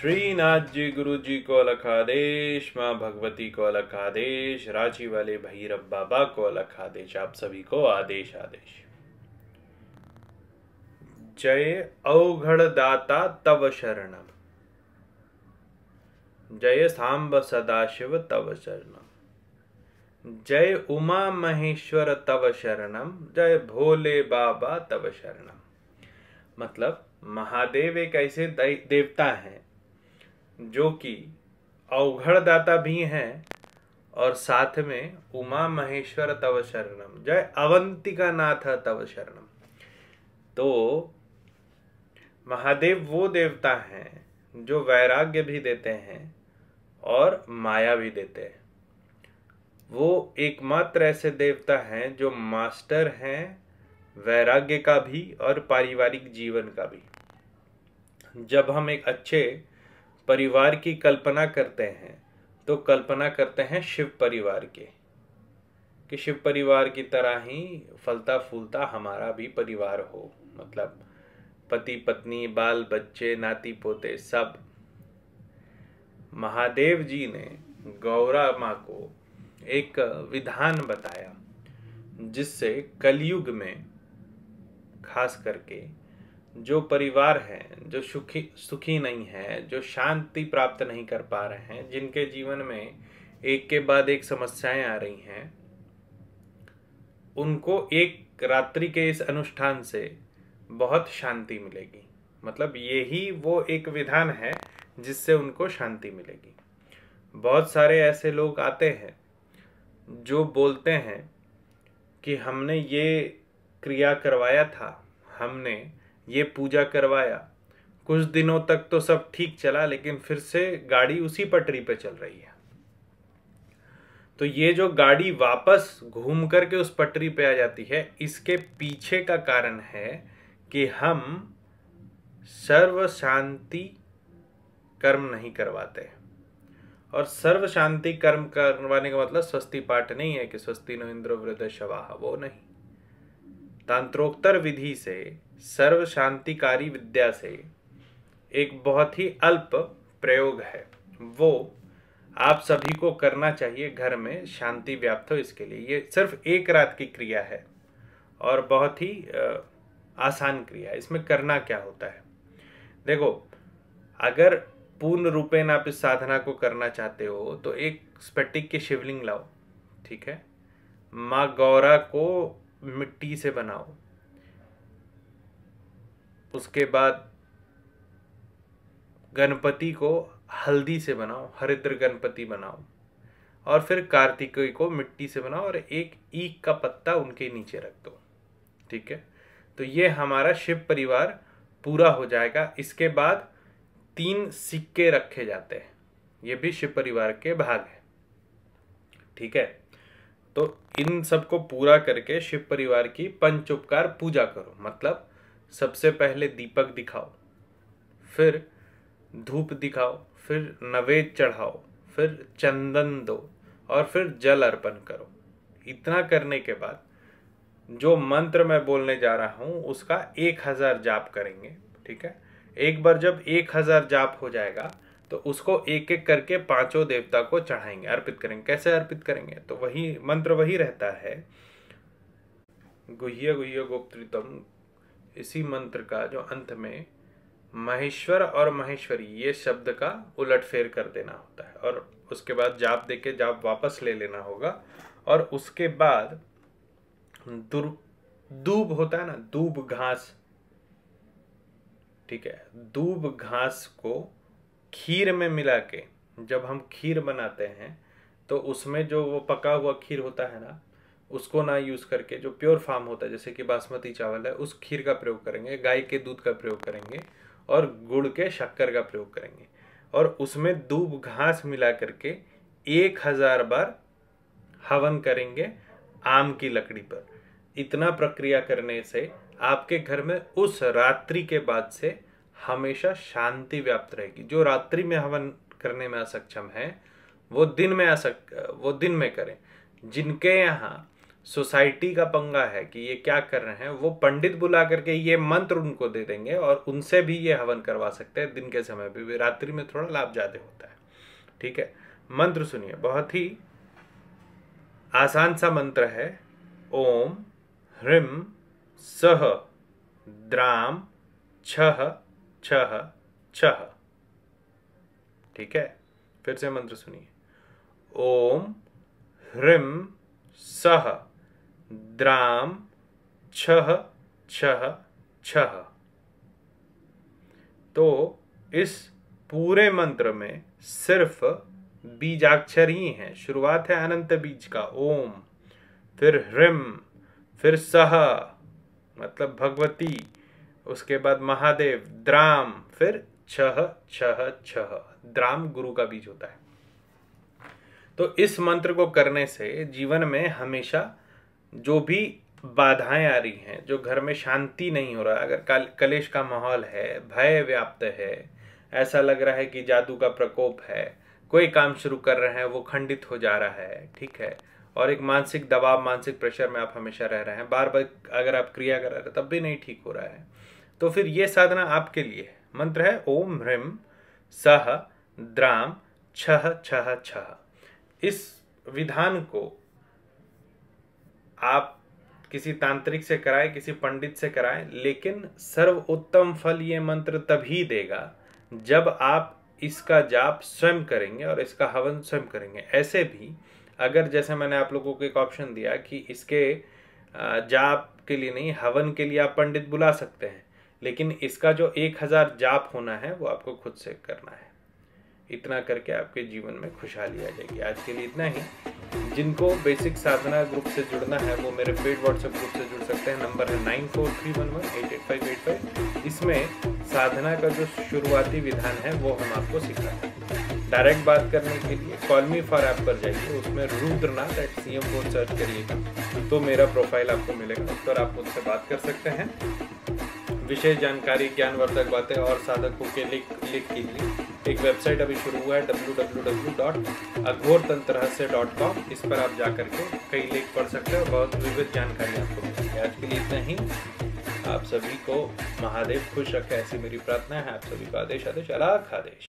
श्रीनाथ जी गुरु जी को अलग आदेश माँ भगवती को अलग आदेश रांची वाले भैरव बाबा को अलग आदेश आप सभी को आदेश आदेश जय अवघड़ दाता तव शरणम जय सांब सदाशिव तव शरणम जय उमा महेश्वर तव शरणम जय भोले बाबा तव शरणम मतलब महादेव एक ऐसे देवता हैं जो कि अवघड़दाता भी हैं और साथ में उमा महेश्वर तव शरणम जय अवंतिका नाथ तव शरणम तो महादेव वो देवता हैं जो वैराग्य भी देते हैं और माया भी देते हैं वो एकमात्र ऐसे देवता हैं जो मास्टर हैं वैराग्य का भी और पारिवारिक जीवन का भी जब हम एक अच्छे परिवार की कल्पना करते हैं तो कल्पना करते हैं शिव परिवार के कि शिव परिवार की तरह ही फलता फूलता हमारा भी परिवार हो मतलब पति पत्नी बाल बच्चे नाती पोते सब महादेव जी ने गौरा माँ को एक विधान बताया जिससे कलयुग में खास करके जो परिवार हैं जो सुखी सुखी नहीं है जो शांति प्राप्त नहीं कर पा रहे हैं जिनके जीवन में एक के बाद एक समस्याएं आ रही हैं उनको एक रात्रि के इस अनुष्ठान से बहुत शांति मिलेगी मतलब यही वो एक विधान है जिससे उनको शांति मिलेगी बहुत सारे ऐसे लोग आते हैं जो बोलते हैं कि हमने ये क्रिया करवाया था हमने ये पूजा करवाया कुछ दिनों तक तो सब ठीक चला लेकिन फिर से गाड़ी उसी पटरी पे चल रही है तो ये जो गाड़ी वापस घूम करके उस पटरी पे आ जाती है इसके पीछे का कारण है कि हम सर्व शांति कर्म नहीं करवाते और सर्व शांति कर्म करवाने का मतलब स्वस्ति पाठ नहीं है कि स्वस्ति नो इंद्र वृद्ध शवाह वो नहीं तांत्रोक्तर विधि से सर्व शांतिकारी विद्या से एक बहुत ही अल्प प्रयोग है वो आप सभी को करना चाहिए घर में शांति व्याप्त हो इसके लिए ये सिर्फ एक रात की क्रिया है और बहुत ही आसान क्रिया है इसमें करना क्या होता है देखो अगर पूर्ण रूपेण आप इस साधना को करना चाहते हो तो एक स्पेटिक के शिवलिंग लाओ ठीक है माँ गौरा को मिट्टी से बनाओ उसके बाद गणपति को हल्दी से बनाओ हरिद्र गणपति बनाओ और फिर कार्तिकेय को मिट्टी से बनाओ और एक ईख का पत्ता उनके नीचे रख दो ठीक है तो ये हमारा शिव परिवार पूरा हो जाएगा इसके बाद तीन सिक्के रखे जाते हैं ये भी शिव परिवार के भाग है ठीक है तो इन सबको पूरा करके शिव परिवार की पंच उपकार पूजा करो मतलब सबसे पहले दीपक दिखाओ फिर धूप दिखाओ फिर नवेद चढ़ाओ फिर चंदन दो और फिर जल अर्पण करो इतना करने के बाद जो मंत्र मैं बोलने जा रहा हूँ उसका एक हज़ार जाप करेंगे ठीक है एक बार जब एक हज़ार जाप हो जाएगा तो उसको एक एक करके पांचों देवता को चढ़ाएंगे अर्पित करेंगे कैसे अर्पित करेंगे तो वही मंत्र वही रहता है गुह्य गुह्य गोप्त्रितम इसी मंत्र का जो अंत में महेश्वर और महेश्वरी ये शब्द का उलट फेर कर देना होता है और उसके बाद जाप दे के जाप वापस ले लेना होगा और उसके बाद दुर दूब होता है ना दूब घास ठीक है दूब घास को खीर में मिला के जब हम खीर बनाते हैं तो उसमें जो वो पका हुआ खीर होता है ना उसको ना यूज़ करके जो प्योर फार्म होता है जैसे कि बासमती चावल है उस खीर का प्रयोग करेंगे गाय के दूध का प्रयोग करेंगे और गुड़ के शक्कर का प्रयोग करेंगे और उसमें दूब घास मिला करके एक हज़ार बार हवन करेंगे आम की लकड़ी पर इतना प्रक्रिया करने से आपके घर में उस रात्रि के बाद से हमेशा शांति व्याप्त रहेगी जो रात्रि में हवन करने में असक्षम है वो दिन में असक वो दिन में करें जिनके यहाँ सोसाइटी का पंगा है कि ये क्या कर रहे हैं वो पंडित बुला करके ये मंत्र उनको दे देंगे और उनसे भी ये हवन करवा सकते हैं दिन के समय भी रात्रि में थोड़ा लाभ ज़्यादा होता है ठीक है मंत्र सुनिए बहुत ही आसान सा मंत्र है ओम ह्रीम सह द्राम छह छह छह ठीक है फिर से मंत्र सुनिए ओम ह्रीम सह द्राम छह छह छह तो इस पूरे मंत्र में सिर्फ बीजाक्षर ही हैं शुरुआत है अनंत बीज का ओम फिर ह्रीम फिर सह मतलब भगवती उसके बाद महादेव द्राम फिर छह छह छह द्राम गुरु का बीज होता है तो इस मंत्र को करने से जीवन में हमेशा जो भी बाधाएं आ रही हैं जो घर में शांति नहीं हो रहा अगर कलेश का माहौल है भय व्याप्त है ऐसा लग रहा है कि जादू का प्रकोप है कोई काम शुरू कर रहे हैं वो खंडित हो जा रहा है ठीक है और एक मानसिक दबाव मानसिक प्रेशर में आप हमेशा रह रहे हैं बार बार अगर आप क्रिया कर रहे हैं तब भी नहीं ठीक हो रहा है तो फिर ये साधना आपके लिए मंत्र है ओम ह्रीम सह द्राम छह छह छह इस विधान को आप किसी तांत्रिक से कराएं किसी पंडित से कराएं लेकिन सर्वोत्तम फल ये मंत्र तभी देगा जब आप इसका जाप स्वयं करेंगे और इसका हवन स्वयं करेंगे ऐसे भी अगर जैसे मैंने आप लोगों को एक ऑप्शन दिया कि इसके जाप के लिए नहीं हवन के लिए आप पंडित बुला सकते हैं लेकिन इसका जो एक हज़ार जाप होना है वो आपको खुद से करना है इतना करके आपके जीवन में खुशहाली आ जाएगी आज के लिए इतना ही जिनको बेसिक साधना ग्रुप से जुड़ना है वो मेरे पेड व्हाट्सएप ग्रुप से जुड़ सकते हैं नंबर है nine four three one one eight eight five eight five इसमें साधना का जो शुरुआती विधान है वो हम आपको सिखाते हैं डायरेक्ट बात करने के लिए कॉलमी फॉर ऐप पर जाइए उसमें Rudranath at C M four search करिएगा तो मेरा प्रोफाइल आपको मिलेगा उस पर आप मुझसे बात कर सकते हैं विशेष जानकारी ज्ञानवर्धक बातें और साधकों के लिख लिख के लिए एक वेबसाइट अभी शुरू हुआ है W W W dot Aghor Tantra Rahasya dot com इस पर आप जा करके कई लेख पढ़ सकते और बहुत विविध जानकारी आपको मिलेगी आज के लिए इतना ही आप सभी को महादेव खुश रखें ऐसी मेरी प्रार्थना है आप सभी को आदेश आदेश अलाख आदेश